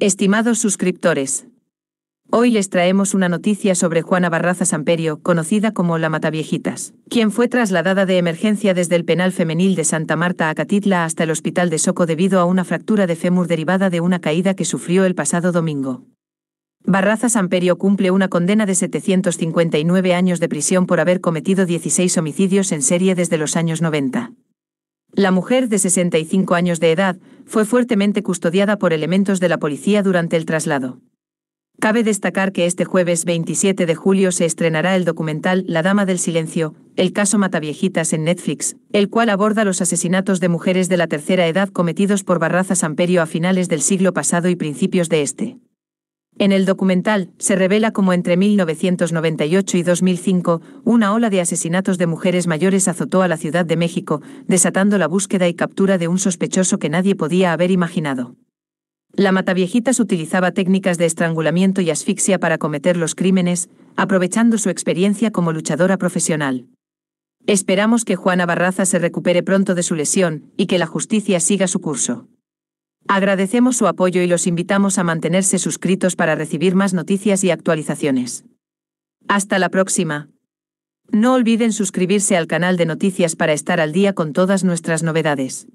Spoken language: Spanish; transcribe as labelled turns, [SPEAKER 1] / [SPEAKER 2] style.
[SPEAKER 1] Estimados suscriptores, hoy les traemos una noticia sobre Juana Barraza Samperio, conocida como la Mataviejitas, quien fue trasladada de emergencia desde el penal femenil de Santa Marta a Catitla hasta el hospital de Soco debido a una fractura de fémur derivada de una caída que sufrió el pasado domingo. Barraza Samperio cumple una condena de 759 años de prisión por haber cometido 16 homicidios en serie desde los años 90. La mujer de 65 años de edad fue fuertemente custodiada por elementos de la policía durante el traslado. Cabe destacar que este jueves 27 de julio se estrenará el documental La Dama del Silencio, el caso Mataviejitas en Netflix, el cual aborda los asesinatos de mujeres de la tercera edad cometidos por Barraza Samperio a finales del siglo pasado y principios de este. En el documental, se revela cómo entre 1998 y 2005, una ola de asesinatos de mujeres mayores azotó a la Ciudad de México, desatando la búsqueda y captura de un sospechoso que nadie podía haber imaginado. La Mataviejitas utilizaba técnicas de estrangulamiento y asfixia para cometer los crímenes, aprovechando su experiencia como luchadora profesional. Esperamos que Juana Barraza se recupere pronto de su lesión y que la justicia siga su curso. Agradecemos su apoyo y los invitamos a mantenerse suscritos para recibir más noticias y actualizaciones. Hasta la próxima. No olviden suscribirse al canal de noticias para estar al día con todas nuestras novedades.